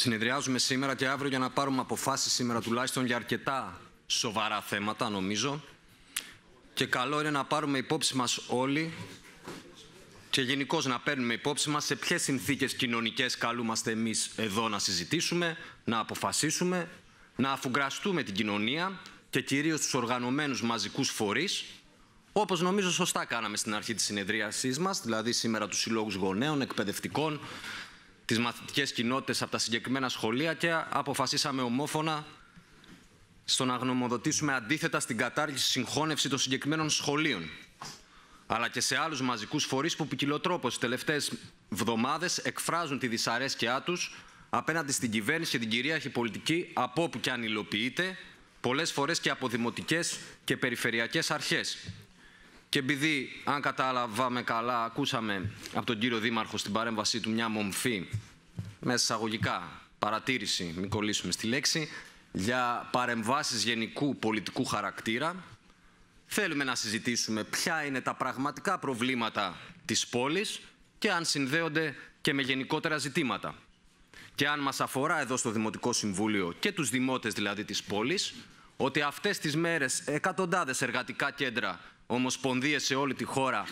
Συνεδριάζουμε σήμερα και αύριο για να πάρουμε αποφάσεις σήμερα τουλάχιστον για αρκετά σοβαρά θέματα νομίζω και καλό είναι να πάρουμε υπόψη μας όλοι και γενικώς να παίρνουμε υπόψη μας σε ποιες συνθήκες κοινωνικές καλούμαστε εμείς εδώ να συζητήσουμε, να αποφασίσουμε, να αφουγκραστούμε την κοινωνία και κυρίως τους οργανωμένους μαζικούς φορείς Όπως νομίζω σωστά κάναμε στην αρχή της συνεδρίασής μας, δηλαδή σήμερα τους συλλόγους γονέων, εκπαιδευτικών, τις μαθητικές κοινότητες από τα συγκεκριμένα σχολεία και αποφασίσαμε ομόφωνα στο να γνωμοδοτήσουμε αντίθετα στην κατάργηση συγχώνευση των συγκεκριμένων σχολείων αλλά και σε άλλους μαζικούς φορείς που ποικιλοτρόπως τις τελευταίες βδομάδες εκφράζουν τη δυσαρέσκειά τους απέναντι στην κυβέρνηση και την κυρίαρχη πολιτική από όπου και αν υλοποιείται, πολλές φορές και από δημοτικές και περιφερειακές αρχές. Και επειδή, αν κατάλαβαμε καλά, ακούσαμε από τον κύριο Δήμαρχο στην παρέμβασή του μια μομφή, με εισαγωγικά, παρατήρηση, μην κολλήσουμε στη λέξη, για παρεμβάσεις γενικού πολιτικού χαρακτήρα. Θέλουμε να συζητήσουμε ποια είναι τα πραγματικά προβλήματα της πόλης και αν συνδέονται και με γενικότερα ζητήματα. Και αν μας αφορά εδώ στο Δημοτικό Συμβούλιο και τους δημότες δηλαδή της πόλης, ότι αυτές τις μέρες εκατοντάδες εργατικά κέντρα, ομοσπονδίες σε όλη τη χώρα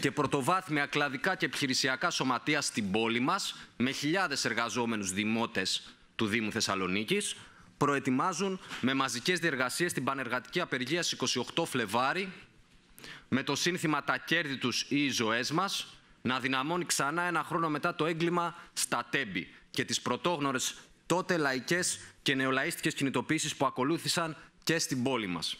και πρωτοβάθμια κλαδικά και επιχειρησιακά σωματεία στην πόλη μας, με χιλιάδες εργαζόμενους δημότες του Δήμου Θεσσαλονίκης, προετοιμάζουν με μαζικές διεργασίες την Πανεργατική Απεργία 28 Φλεβάρι, με το σύνθημα «Τα κέρδη τους ή οι ζωές μας», να δυναμώνει ξανά ένα χρόνο μετά το έγκλημα στα τέμπη και τις πρωτόγνωρες τότε λαϊκές και νεολαίστικες κινητοποίησεις που ακολούθησαν και στην πόλη μας.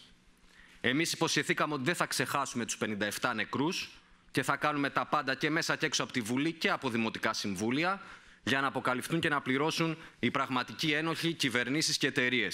Εμείς υποσχεθήκαμε ότι δεν θα ξεχάσουμε τους 57 νεκρούς και θα κάνουμε τα πάντα και μέσα και έξω από τη Βουλή και από δημοτικά συμβούλια για να αποκαλυφθούν και να πληρώσουν οι πραγματικοί ένοχοι, κυβερνήσεις και εταιρείες.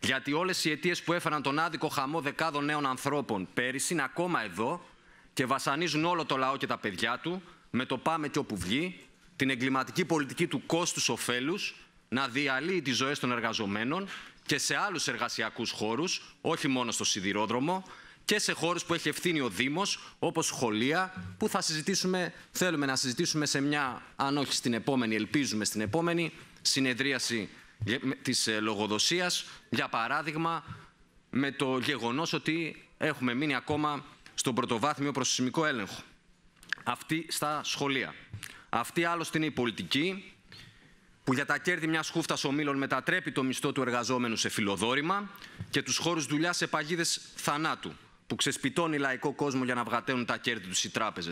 Γιατί όλες οι αιτίες που έφεραν τον άδικο χαμό δεκάδων νέων ανθρώπων πέρυσι είναι ακόμα εδώ και βασανίζουν όλο το λαό και τα παιδιά του με το πάμε και όπου βγει, την εγκληματική πολιτική του κόστου ωφέλους να διαλύει τις ζωές των εργαζομένων και σε άλλους εργασιακούς χώρους, όχι μόνο στο σιδηρόδρομο, και σε χώρους που έχει ευθύνη ο Δήμος, όπως σχολεία, που θα συζητήσουμε, θέλουμε να συζητήσουμε σε μια, αν όχι στην επόμενη, ελπίζουμε στην επόμενη, συνεδρίαση της ε, λογοδοσίας, για παράδειγμα, με το γεγονός ότι έχουμε μείνει ακόμα στον πρωτοβάθμιο προσυσμικό έλεγχο. Αυτή στα σχολεία. Αυτή άλλωστε είναι η πολιτική που για τα κέρδη μιας χούφτας ομήλων μετατρέπει το μισθό του εργαζόμενου σε φιλοδόρημα και τους χώρους δουλειά σε παγίδες θανάτου, που ξεσπιτώνει λαϊκό κόσμο για να βγατέουν τα κέρδη τους οι τράπεζες.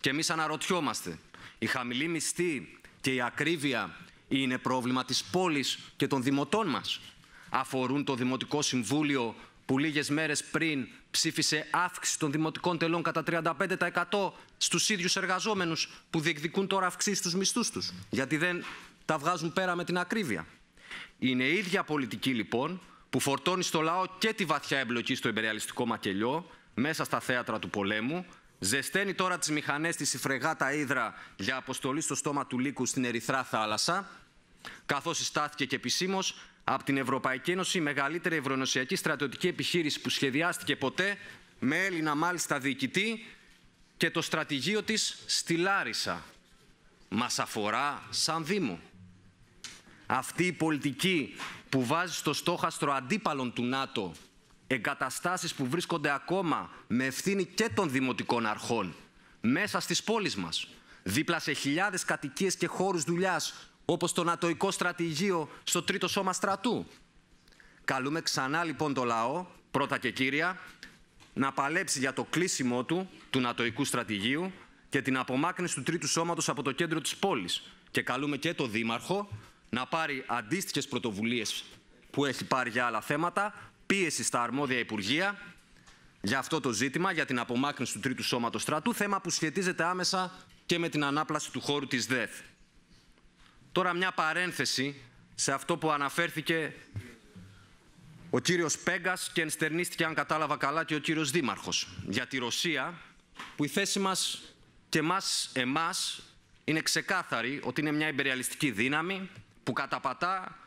Και εμείς αναρωτιόμαστε, η χαμηλή μισθή και η ακρίβεια είναι πρόβλημα της πόλης και των δημοτών μας. Αφορούν το Δημοτικό Συμβούλιο που λίγες μέρες πριν ψήφισε αύξηση των δημοτικών τελών κατά 35% στους ίδιους εργαζόμενους που διεκδικούν τώρα αυξήσει στους μισθούς τους. Γιατί δεν τα βγάζουν πέρα με την ακρίβεια. Είναι η ίδια πολιτική λοιπόν που φορτώνει στο λαό και τη βαθιά εμπλοκή στο υπεριαλιστικό μακελιό μέσα στα θέατρα του πολέμου, ζεσταίνει τώρα τις μηχανές της η φρεγάτα ύδρα για αποστολή στο στόμα του Λύκου στην Ερυθρά Θάλασσα, καθώς συστάθηκε και επισήμως από την Ευρωπαϊκή Ένωση η μεγαλύτερη ευρωνοσιακή στρατιωτική επιχείρηση που σχεδιάστηκε ποτέ, με Έλληνα μάλιστα διοικητή και το στρατηγείο της στη Λάρισα. Μας αφορά σαν Δήμο. Αυτή η πολιτική που βάζει στο στόχαστρο αντίπαλων του ΝΑΤΟ εγκαταστάσεις που βρίσκονται ακόμα με ευθύνη και των δημοτικών αρχών μέσα στις πόλεις μας, δίπλα σε χιλιάδες κατοικίες και χώρους δουλειάς όπως το Νατοϊκό Στρατηγείο στο Τρίτο Σώμα Στρατού. Καλούμε ξανά λοιπόν το λαό, πρώτα και κύρια, να παλέψει για το κλείσιμο του, του Νατοϊκού Στρατηγείου και την απομάκρυνση του Τρίτου Σώματος από το κέντρο της πόλης. Και καλούμε και το Δήμαρχο να πάρει αντίστοιχες πρωτοβουλίες που έχει πάρει για άλλα θέματα, πίεση στα αρμόδια Υπουργεία για αυτό το ζήτημα, για την απομάκρυνση του τρίτου σώματος στρατού, θέμα που σχετίζεται άμεσα και με την ανάπλαση του χώρου της ΔΕΘ. Τώρα μια παρένθεση σε αυτό που αναφέρθηκε ο κύριος Πέγκας και ενστερνίστηκε, αν κατάλαβα καλά, και ο κύριος Δήμαρχος για τη Ρωσία, που η θέση μας και εμάς είναι ξεκάθαρη ότι είναι μια υπεριαλιστική δύναμη, που καταπατά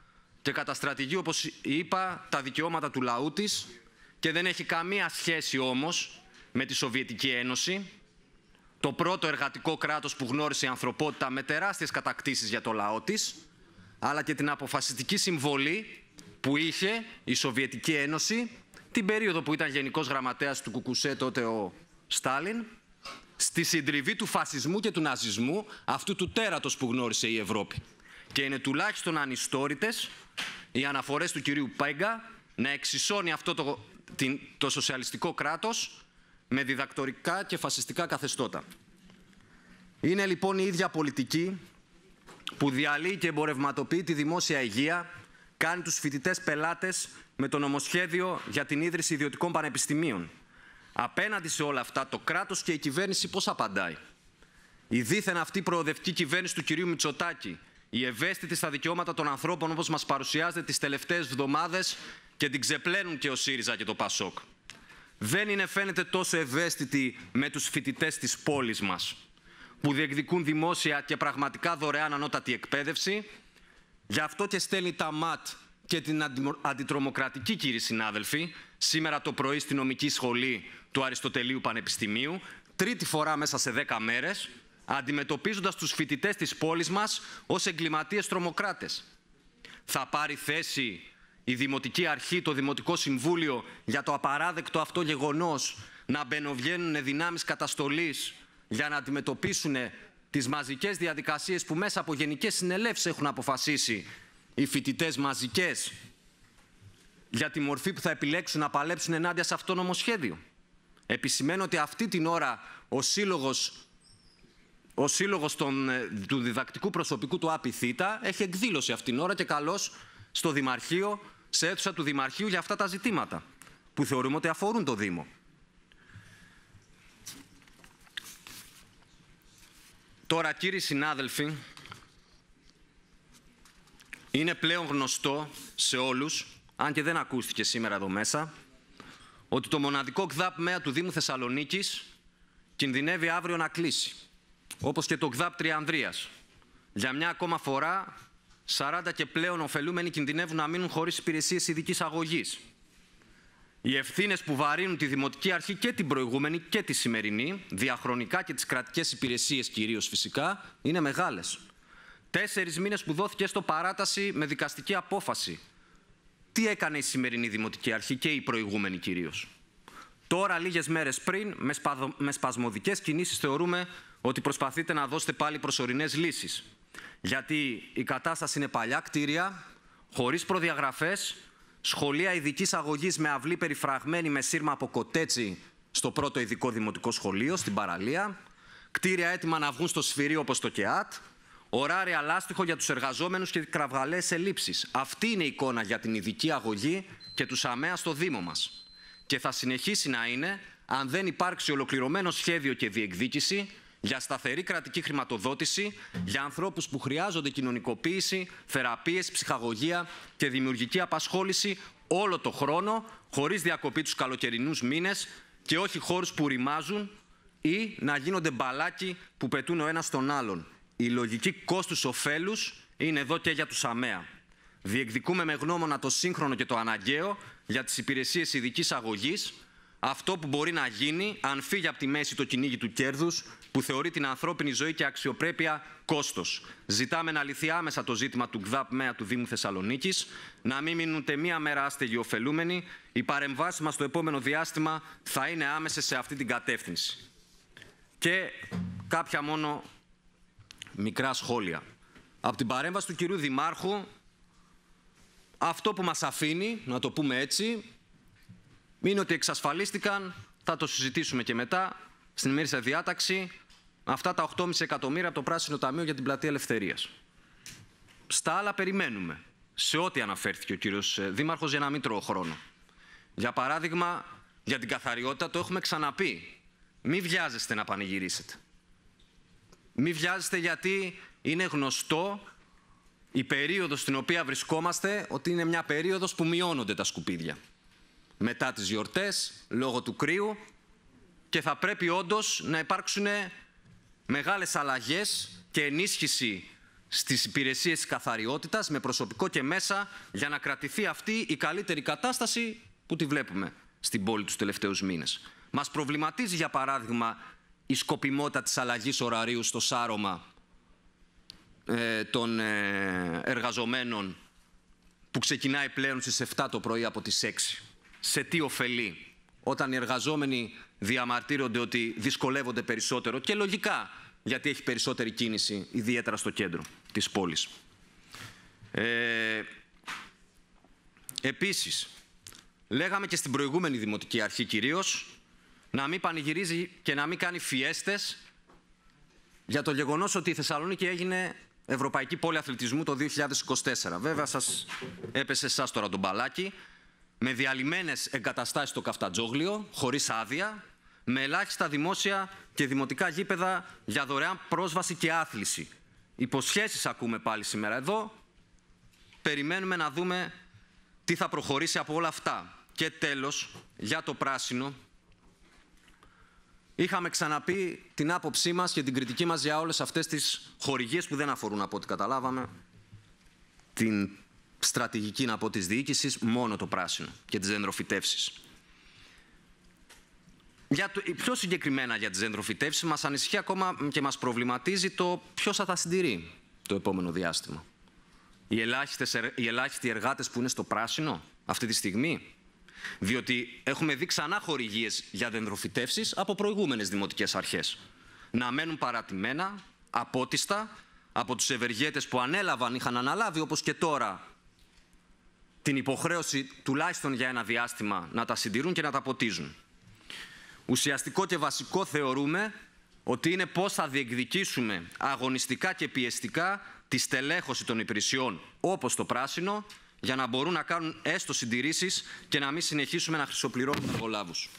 και καταστρατηγεί, όπως είπα, τα δικαιώματα του λαού της και δεν έχει καμία σχέση όμως με τη Σοβιετική Ένωση, το πρώτο εργατικό κράτος που γνώρισε η ανθρωπότητα με τεράστιες κατακτήσεις για το λαό της, αλλά και την αποφασιστική συμβολή που είχε η Σοβιετική Ένωση την περίοδο που ήταν Γενικός Γραμματέας του Κουκουσέ τότε ο Στάλιν, στη συντριβή του φασισμού και του ναζισμού, αυτού του τέρατος που γνώρισε η Ευρώπη και είναι τουλάχιστον ανιστόρητες οι αναφορές του κυρίου Πέγκα να εξισώνει αυτό το, την, το σοσιαλιστικό κράτος με διδακτορικά και φασιστικά καθεστώτα. Είναι λοιπόν η ίδια πολιτική που διαλύει και εμπορευματοποιεί τη δημόσια υγεία, κάνει τους φοιτητές πελάτες με το νομοσχέδιο για την ίδρυση ιδιωτικών πανεπιστημίων. Απέναντι σε όλα αυτά, το κράτος και η κυβέρνηση πώς απαντάει. Η δίθεν αυτή προοδευτική κυβέρνηση του κυρίου Μητσοτάκη η ευαίσθητη στα δικαιώματα των ανθρώπων όπως μας παρουσιάζεται τις τελευταίες εβδομάδες και την ξεπλένουν και ο ΣΥΡΙΖΑ και το ΠΑΣΟΚ. Δεν είναι φαίνεται τόσο ευαίσθητοι με τους φοιτητές της πόλης μας που διεκδικούν δημόσια και πραγματικά δωρεάν ανώτατη εκπαίδευση. Γι' αυτό και στέλνει τα ΜΑΤ και την αντιτρομοκρατική, κύριοι συνάδελφοι, σήμερα το πρωί στη νομική σχολή του Αριστοτελείου Πανεπιστημίου, τρίτη φορά μέσα σε 10 μέρες, αντιμετωπίζοντας τους φοιτητές της πόλης μας ως εγκληματίες τρομοκράτες. Θα πάρει θέση η Δημοτική Αρχή, το Δημοτικό Συμβούλιο για το απαράδεκτο αυτό γεγονός να μπαινοβγαίνουν δυνάμεις καταστολής για να αντιμετωπίσουν τις μαζικές διαδικασίες που μέσα από γενικές συνελεύσεις έχουν αποφασίσει οι φοιτητές μαζικές για τη μορφή που θα επιλέξουν να παλέψουν ενάντια σε αυτό νομοσχέδιο. Επισημαίνω ότι αυτή την ώρα ο Σύλλογος ο σύλλογος ε, του διδακτικού προσωπικού του ΑΠΙΘΙΤΑ έχει εκδήλωση αυτήν την ώρα και καλώς στο Δημαρχείο, σε αίθουσα του Δημαρχείου για αυτά τα ζητήματα που θεωρούμε ότι αφορούν το Δήμο. Τώρα, κύριοι συνάδελφοι, είναι πλέον γνωστό σε όλους, αν και δεν ακούστηκε σήμερα εδώ μέσα, ότι το μοναδικό ΚΔΑΠ ΜΕΑ του Δήμου Θεσσαλονίκης κινδυνεύει αύριο να κλείσει όπως και το ΚΔΑΠ Τριανδρίας. Για μια ακόμα φορά, 40 και πλέον ωφελούμενοι κινδυνεύουν να μείνουν χωρίς υπηρεσίες ειδικής αγωγής. Οι ευθύνες που βαρύνουν τη Δημοτική Αρχή και την προηγούμενη και τη σημερινή, διαχρονικά και τις κρατικές υπηρεσίες κυρίως φυσικά, είναι μεγάλες. Τέσσερις μήνες που δόθηκε στο παράταση με δικαστική απόφαση. Τι έκανε η σημερινή Δημοτική Αρχή και η προηγούμενη κυρίως. Τώρα, λίγες μέρες πριν, με, με σπασμωδικές κινήσεις, θεωρούμε ότι προσπαθείτε να δώσετε πάλι προσωρινές λύσεις. Γιατί η κατάσταση είναι παλιά κτίρια, χωρίς προδιαγραφές, σχολεία ειδικής αγωγής με αυλή περιφραγμένη με σύρμα από κοτέτσι στο πρώτο ειδικό δημοτικό σχολείο, στην παραλία, κτίρια έτοιμα να βγουν στο σφυρί όπως το ΚΕΑΤ, ωράρια λάστιχο για τους εργαζόμενους και κραυγαλές ελλείψεις. Αυτή είναι η εικόνα για την ειδική αγωγή και τους ΑΜΕΑ στο Δήμο μας. Και θα συνεχίσει να είναι αν δεν υπάρξει ολοκληρωμένο σχέδιο και διεκδίκηση για σταθερή κρατική χρηματοδότηση, για ανθρώπους που χρειάζονται κοινωνικοποίηση, θεραπείες, ψυχαγωγία και δημιουργική απασχόληση όλο το χρόνο, χωρίς διακοπή τους καλοκαιρινούς μήνες και όχι χώρους που ρημάζουν ή να γίνονται μπαλάκι που πετούν ο ένας τον άλλον. Η λογική κόστου-οφέλου είναι ωφελου ειναι εδω και για τους ΑΜΕΑ. Διεκδικούμε με γνώμονα το σύγχρονο και το αναγκαίο για τις υπηρεσίες ειδικής αγωγής, αυτό που μπορεί να γίνει αν φύγει από τη μέση το κυνήγι του κέρδους που θεωρεί την ανθρώπινη ζωή και αξιοπρέπεια κόστος. Ζητάμε να λυθεί άμεσα το ζήτημα του ΚΔΑΠ ΜΕΑ του Δήμου Θεσσαλονίκης, να μην μείνουν ούτε μία μέρα άστεγοι ωφελούμενοι. Οι παρεμβάσεις μας στο επόμενο διάστημα θα είναι άμεσες σε αυτή την κατεύθυνση. Και κάποια μόνο μικρά σχόλια. Από την παρέμβαση του κυρίου Δημάρχου, αυτό που μας αφήνει, να το πούμε έτσι, είναι ότι εξασφαλίστηκαν, θα το συζητήσουμε και μετά, στην ημέρησα διάταξη, αυτά τα 8,5 εκατομμύρια από το Πράσινο Ταμείο για την Πλατεία Ελευθερίας. Στα άλλα περιμένουμε, σε ό,τι αναφέρθηκε ο κύριος ε, Δήμαρχος για να μην τρώω χρόνο. Για παράδειγμα, για την καθαριότητα το έχουμε ξαναπεί. Μην βιάζεστε να πανηγυρίσετε. Μην βιάζεστε γιατί είναι γνωστό η περίοδος στην οποία βρισκόμαστε ότι είναι μια περίοδος που μειώνονται τα σκουπίδια. Μετά τις γιορτές, λόγω του κρύου και θα πρέπει όντως να υπάρξουν μεγάλες αλλαγές και ενίσχυση στις υπηρεσίες της καθαριότητας με προσωπικό και μέσα για να κρατηθεί αυτή η καλύτερη κατάσταση που τη βλέπουμε στην πόλη τους τελευταίους μήνες. Μας προβληματίζει για παράδειγμα η σκοπιμότητα της αλλαγής ωραρίου στο σάρωμα ε, των ε, εργαζομένων που ξεκινάει πλέον στις 7 το πρωί από τις 6. Σε τι ωφελεί όταν οι εργαζόμενοι διαμαρτύρονται ότι δυσκολεύονται περισσότερο και λογικά γιατί έχει περισσότερη κίνηση, ιδιαίτερα στο κέντρο της πόλης. Ε, επίσης, λέγαμε και στην προηγούμενη Δημοτική Αρχή κυρίως, να μην πανηγυρίζει και να μην κάνει φιέστες για το γεγονός ότι η Θεσσαλονίκη έγινε Ευρωπαϊκή Πόλη Αθλητισμού το 2024. Βέβαια, σας έπεσε εσάς τώρα τον μπαλάκι με διαλυμένες εγκαταστάσεις στο Καφτατζόγλιο, χωρίς άδεια, με ελάχιστα δημόσια και δημοτικά γήπεδα για δωρεάν πρόσβαση και άθληση. Υποσχέσεις ακούμε πάλι σήμερα εδώ. Περιμένουμε να δούμε τι θα προχωρήσει από όλα αυτά. Και τέλος, για το πράσινο, είχαμε ξαναπεί την άποψή μας και την κριτική μας για όλες αυτές τις χορηγίες που δεν αφορούν από ό,τι καταλάβαμε την στρατηγική να πω της διοίκησης μόνο το πράσινο και τις δεντροφυτεύσεις. Για το, πιο συγκεκριμένα για τις δεντροφυτεύσεις μας ανησυχεί ακόμα και μας προβληματίζει το ποιος θα τα συντηρεί το επόμενο διάστημα. Οι, ελάχιστες, οι ελάχιστοι εργάτες που είναι στο πράσινο αυτή τη στιγμή. Διότι έχουμε δει ξανά χορηγίες για δεντροφυτεύσεις από προηγούμενες δημοτικές αρχές. Να μένουν παρατημένα, απότιστα, από τους ευεργέτες που ανέλαβαν, είχαν αναλάβει, όπως και τώρα την υποχρέωση τουλάχιστον για ένα διάστημα να τα συντηρούν και να τα ποτίζουν. Ουσιαστικό και βασικό θεωρούμε ότι είναι πώς θα διεκδικήσουμε αγωνιστικά και πιεστικά τη στελέχωση των υπηρεσιών όπως το πράσινο για να μπορούν να κάνουν έστω συντηρήσεις και να μην συνεχίσουμε να χρυσοπληρώνουμε εργολάβους.